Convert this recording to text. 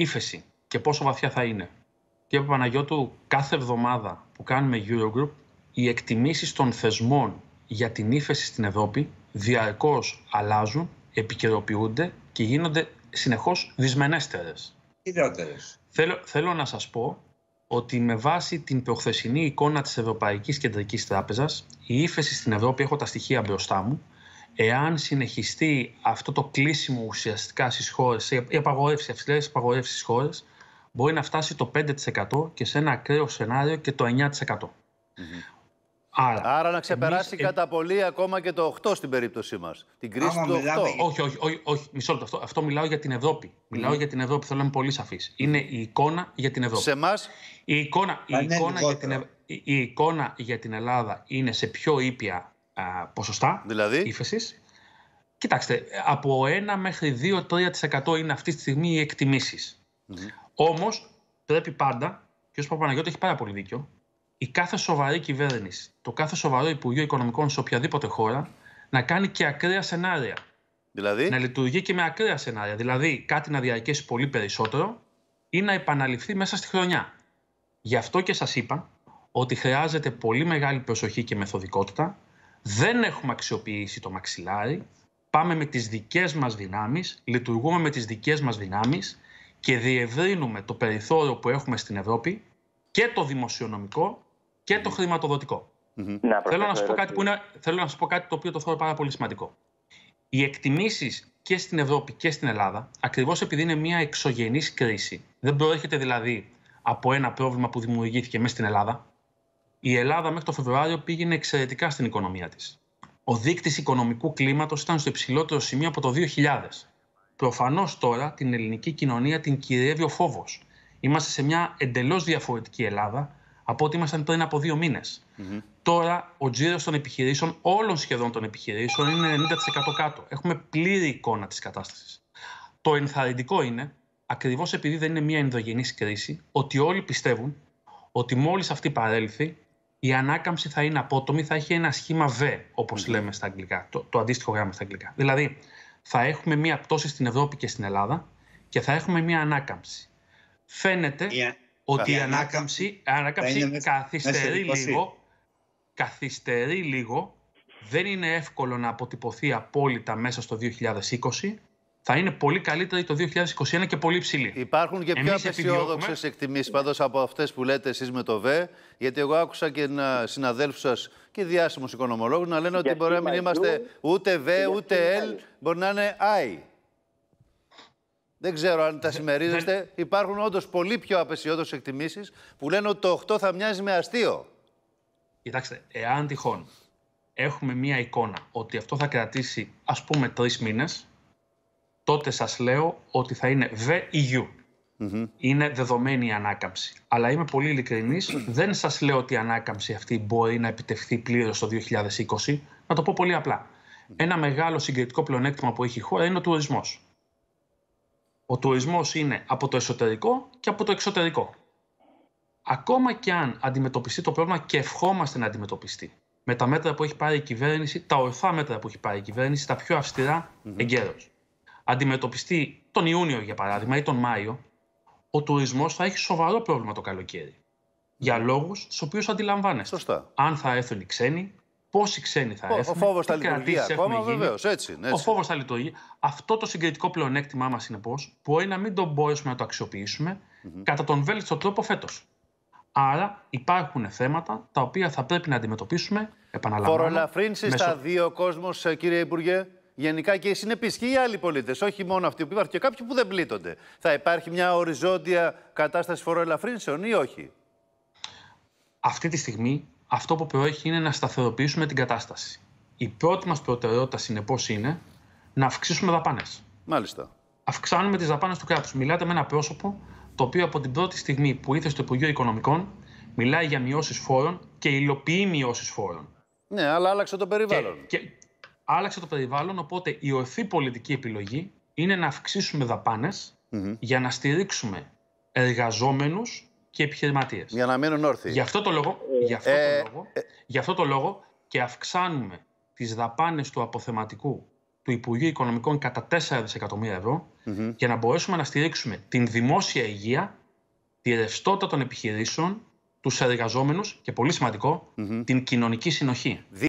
ύφεση και πόσο βαθιά θα είναι. Και Κύριε Παναγιώτου, κάθε εβδομάδα που κάνουμε Eurogroup, οι εκτιμήσεις των θεσμών για την ύφεση στην Ευρώπη διαρκώς αλλάζουν, επικαιροποιούνται και γίνονται συνεχώς δυσμενέστερες. Θέλω, θέλω να σας πω ότι με βάση την προχθεσινή εικόνα της Ευρωπαϊκής Κεντρικής Τράπεζας, η ύφεση στην Ευρώπη, έχω τα στοιχεία μπροστά μου, εάν συνεχιστεί αυτό το κλείσιμο ουσιαστικά στις χώρες, η απαγορεύση, αυστηρέ απαγορεύσεις στις χώρες, μπορεί να φτάσει το 5% και σε ένα ακραίο σενάριο και το 9%. Άρα, Άρα, να ξεπεράσει κατά πολύ ακόμα και το 8 στην περίπτωσή μας. Την κρίση του 8. Όχι, όχι, όχι, όχι, μισό λεπτό. Αυτό, αυτό μιλάω για την Ευρώπη. Μιλάω για την Ευρώπη, θέλω να είμαι πολύ σαφής. Είναι η εικόνα για την Ευρώπη. Σε εμάς. Η η η εικόνα για την Ελλάδα είναι σε πιο ήπια ποσοστά δηλαδή... ύφεσης. Κοιτάξτε, από 1 μέχρι 2-3% είναι αυτή τη στιγμή οι εκτιμήσεις. Mm. Όμως πρέπει πάντα, και ο Παπαναγιώτη έχει πάρα πολύ δίκιο, η κάθε σοβαρή κυβέρνηση, το κάθε σοβαρό Υπουργείο Οικονομικών σε οποιαδήποτε χώρα να κάνει και ακραία σενάρια. Δηλαδή... Να λειτουργεί και με ακραία σενάρια. Δηλαδή κάτι να διαρκέσει πολύ περισσότερο ή να επαναληφθεί μέσα στη χρονιά. Γι' αυτό και σας είπα ότι χρειάζεται πολύ μεγάλη προσοχή και μεθοδικότητα δεν έχουμε αξιοποιήσει το μαξιλάρι. Πάμε με τις δικές μας δυνάμεις, λειτουργούμε με τις δικές μας δυνάμεις και διευρύνουμε το περιθώριο που έχουμε στην Ευρώπη και το δημοσιονομικό και το χρηματοδοτικό. Mm-hmm. θέλω, να σου πω κάτι που είναι, θέλω να πω κάτι το οποίο το θεωρώ πάρα πολύ σημαντικό. Οι εκτιμήσεις και στην Ευρώπη και στην Ελλάδα, ακριβώς επειδή είναι μια εξωγενής κρίση, δεν προέρχεται δηλαδή από ένα πρόβλημα που δημιουργήθηκε μέσα στην Ελλάδα, η Ελλάδα μέχρι το Φεβρουάριο πήγαινε εξαιρετικά στην οικονομία της. Ο δείκτης οικονομικού κλίματος ήταν στο υψηλότερο σημείο από το 2000. Προφανώς τώρα την ελληνική κοινωνία την κυριεύει ο φόβος. Είμαστε σε μια εντελώς διαφορετική Ελλάδα από ό,τι ήμασταν πριν από δύο Τώρα ο τζίρος των επιχειρήσεων, όλων σχεδόν των επιχειρήσεων, είναι 90% κάτω. Έχουμε πλήρη εικόνα της κατάστασης. Το ενθαρρυντικό είναι, ακριβώς επειδή δεν είναι μια ενδογενής κρίση, ότι όλοι πιστεύουν ότι μόλις αυτή παρέλθει, η ανάκαμψη θα είναι απότομη, θα έχει ένα σχήμα V, όπως ναι. λέμε στα αγγλικά, το, το αντίστοιχο γράμμα στα αγγλικά. Δηλαδή, θα έχουμε μία πτώση στην Ευρώπη και στην Ελλάδα και θα έχουμε μία ανάκαμψη. Φαίνεται ότι η ανάκαμψη, ανάκαμψη καθυστερεί λίγο. Καθυστερεί λίγο. Δεν είναι εύκολο να αποτυπωθεί απόλυτα μέσα στο 2020 θα είναι πολύ καλύτερη το 2021 και πολύ ψηλή. Υπάρχουν και πιο απεσιόδοξες εκτιμήσεις πάντως από αυτές που λέτε εσείς με το ΒΕ, γιατί εγώ άκουσα και ένα συναδέλφους σας και διάσημους οικονομολόγους να λένε ότι μπορεί να μην είμαστε ούτε ΒΕ ούτε ΕΛ, μπορεί να είναι ΑΙ. Δεν ξέρω αν τα συμμερίζεστε. Υπάρχουν όντως πολύ πιο απεσιόδοξες εκτιμήσεις που λένε ότι το 8 θα μοιάζει με αστείο. Κοιτάξτε, εάν τυχόν έχουμε μία εικόνα ότι αυτό θα κρατήσει ας πούμε τρεις μήνες, τότε σας λέω ότι θα είναι VEU. Mm-hmm. Είναι δεδομένη η ανάκαμψη. Αλλά είμαι πολύ ειλικρινής. δεν σας λέω ότι η ανάκαμψη αυτή μπορεί να επιτευχθεί πλήρως το 2020. Να το πω πολύ απλά. Ένα μεγάλο συγκριτικό πλεονέκτημα που έχει η χώρα είναι ο τουρισμός. Ο τουρισμός είναι από το εσωτερικό και από το εξωτερικό. Ακόμα και αν αντιμετωπιστεί το πρόβλημα και ευχόμαστε να αντιμετωπιστεί, με τα μέτρα που έχει πάρει η κυβέρνηση, τα ορθά μέτρα που έχει πάρει η κυβέρνηση, τα πιο αυστηρά mm-hmm αντιμετωπιστεί τον Ιούνιο για παράδειγμα ή τον Μάιο, ο τουρισμός θα έχει σοβαρό πρόβλημα το καλοκαίρι. Για λόγους του οποίους αντιλαμβάνεστε. Σωστά. Αν θα έρθουν οι ξένοι, πόσοι ξένοι θα έρθουν. Ο φόβο θα λειτουργεί ακόμα, βεβαίως. Έτσι, έτσι. Ο φόβος θα λειτουργεί. Αυτό το συγκριτικό πλεονέκτημά μας, πώ μπορεί να μην το μπορέσουμε να το αξιοποιησουμε κατά τον βέλτιστο τρόπο φέτος. Άρα υπάρχουν θέματα τα οποία θα πρέπει να αντιμετωπίσουμε, επαναλαμβάνω. Φορολαφρύνσεις μέσω... στα δύο κόσμος, ε, κύριε Υπουργέ. Γενικά και οι συνεπείς και οι άλλοι πολίτες, όχι μόνο αυτοί που υπάρχουν, και κάποιοι που δεν πλήττονται. Θα υπάρχει μια οριζόντια κατάσταση φοροελαφρύνσεων ή όχι. Αυτή τη στιγμή αυτό που προέχει είναι να σταθεροποιήσουμε την κατάσταση. Η πρώτη μας προτεραιότητα, συνεπώς, είναι να αυξήσουμε δαπάνες. Μάλιστα. Αυξάνουμε τις δαπάνες του κράτους. Μιλάτε με ένα πρόσωπο το οποίο από την πρώτη στιγμή που ήρθε στο Υπουργείο Οικονομικών μιλάει για μειώσεις φόρων και υλοποιεί μειώσεις φόρων. Ναι, αλλά άλλαξε το περιβάλλον άλλαξε το περιβάλλον, οπότε η ορθή πολιτική επιλογή είναι να αυξησουμε δαπάνες για να στηρίξουμε εργαζόμενους και επιχειρηματίες. Για να μείνουν όρθιοι. Γι' αυτό το λόγο, ε, γι αυτό το ε, λόγο, ε. γι αυτό το λόγο και αυξάνουμε τις δαπάνες του αποθεματικού του Υπουργείου Οικονομικών κατά 4 δισεκατομμύρια ευρώ για να μπορέσουμε να στηρίξουμε την δημόσια υγεία, τη ρευστότητα των επιχειρήσεων, τους εργαζόμενους και πολύ την κοινωνική συνοχή.